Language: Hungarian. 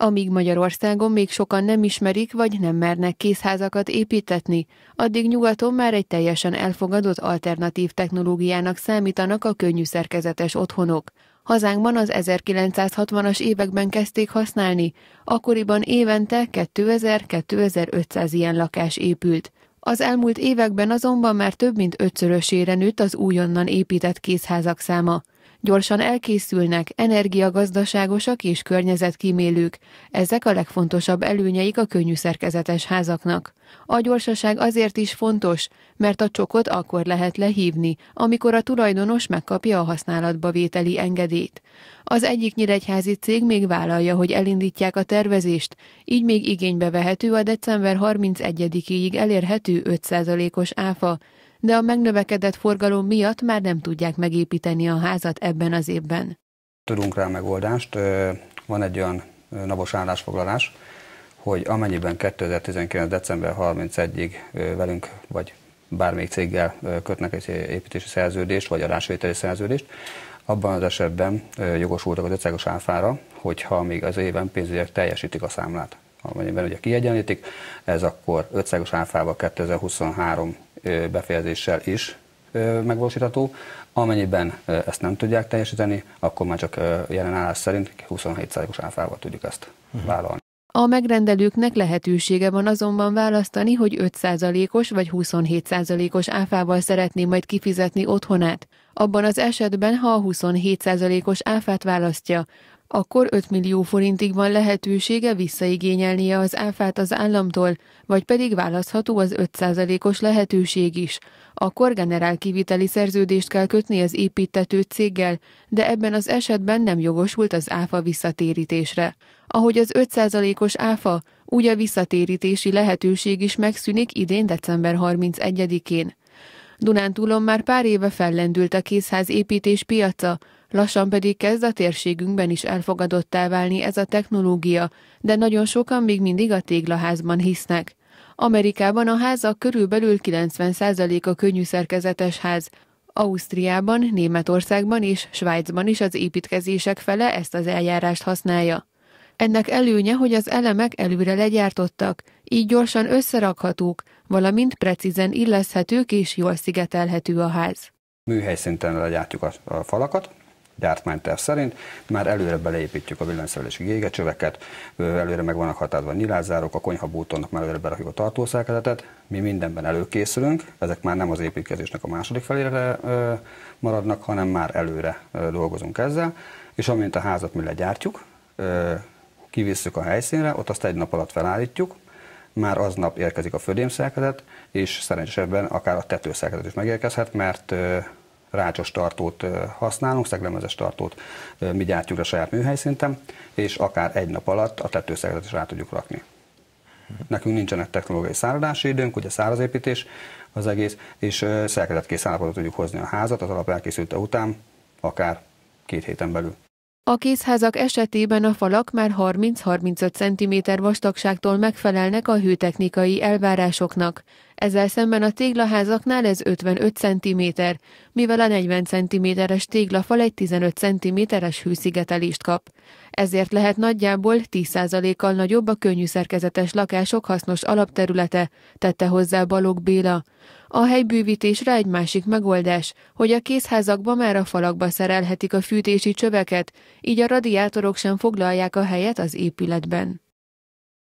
Amíg Magyarországon még sokan nem ismerik vagy nem mernek kézházakat építetni, addig nyugaton már egy teljesen elfogadott alternatív technológiának számítanak a könnyű szerkezetes otthonok. Hazánkban az 1960-as években kezdték használni, akkoriban évente 2000-2500 ilyen lakás épült. Az elmúlt években azonban már több mint ötszörösére nőtt az újonnan épített kézházak száma gyorsan elkészülnek, energiagazdaságosak és környezetkímélők. Ezek a legfontosabb előnyeik a könnyű szerkezetes házaknak. A gyorsaság azért is fontos, mert a csokot akkor lehet lehívni, amikor a tulajdonos megkapja a használatba vételi engedélyt. Az egyik nyíregyházi cég még vállalja, hogy elindítják a tervezést, így még igénybe vehető a december 31-ig elérhető 5%-os áfa, de a megnövekedett forgalom miatt már nem tudják megépíteni a házat ebben az évben. Tudunk rá megoldást, van egy olyan napos állásfoglalás, hogy amennyiben 2019. december 31-ig velünk vagy bármelyik céggel kötnek egy építési szerződést, vagy adásvételi szerződést, abban az esetben jogosultak az ötszágos áfára, hogyha még az éven pénzügyek teljesítik a számlát. Amennyiben ugye kiegyenlítik, ez akkor ötszágos áfával 2023 befejezéssel is megvalósítható. Amennyiben ezt nem tudják teljesíteni, akkor már csak jelen állás szerint 27%-os áfával tudjuk ezt mhm. vállalni. A megrendelőknek lehetősége van azonban választani, hogy 5%-os vagy 27%-os áfával szeretné majd kifizetni otthonát. Abban az esetben, ha a 27%-os áfát választja, akkor 5 millió forintig van lehetősége visszaigényelnie az áfát az államtól, vagy pedig választható az 5%-os lehetőség is. Akkor generál kiviteli szerződést kell kötni az építető céggel, de ebben az esetben nem jogosult az áfa visszatérítésre. Ahogy az 5%-os áfa, úgy a visszatérítési lehetőség is megszűnik idén december 31-én. Dunántúlon már pár éve fellendült a készház építés piaca, Lassan pedig kezd a térségünkben is elfogadottá válni ez a technológia, de nagyon sokan még mindig a téglaházban hisznek. Amerikában a házak körülbelül 90%-a könnyű szerkezetes ház, Ausztriában, Németországban és Svájcban is az építkezések fele ezt az eljárást használja. Ennek előnye, hogy az elemek előre legyártottak, így gyorsan összerakhatók, valamint precízen illeszhetők és jól szigetelhető a ház. Műhely szinten legyártjuk a falakat, gyártmányterv szerint. Már előre beleépítjük a villanyszerelési gégecsöveket, előre meg vannak határozva a nyilázzárok, a konyhabútonnak már előre berakjuk a tartószerkezetet, mi mindenben előkészülünk, ezek már nem az építkezésnek a második felére maradnak, hanem már előre dolgozunk ezzel, és amint a házat mi legyártjuk, kivisszük a helyszínre, ott azt egy nap alatt felállítjuk, már aznap érkezik a födémszerkezet, és szerencsésebben akár a tetőszerkezet is megérkezhet, mert rácsos tartót használunk, szeglemezes tartót mi gyártjuk a saját műhelyszinten, és akár egy nap alatt a tetőszegletet is rá tudjuk rakni. Nekünk nincsenek technológiai száradási időnk, ugye száraz építés az egész, és szerkezetkész állapotot tudjuk hozni a házat az alap elkészülte után, akár két héten belül. A kézházak esetében a falak már 30-35 cm vastagságtól megfelelnek a hőtechnikai elvárásoknak. Ezzel szemben a téglaházaknál ez 55 cm, mivel a 40 cm-es téglafal egy 15 cm-es hűszigetelést kap. Ezért lehet nagyjából 10%-kal nagyobb a könnyű szerkezetes lakások hasznos alapterülete, tette hozzá Balog Béla. A helybűvítésre egy másik megoldás, hogy a kézházakba már a falakba szerelhetik a fűtési csöveket, így a radiátorok sem foglalják a helyet az épületben.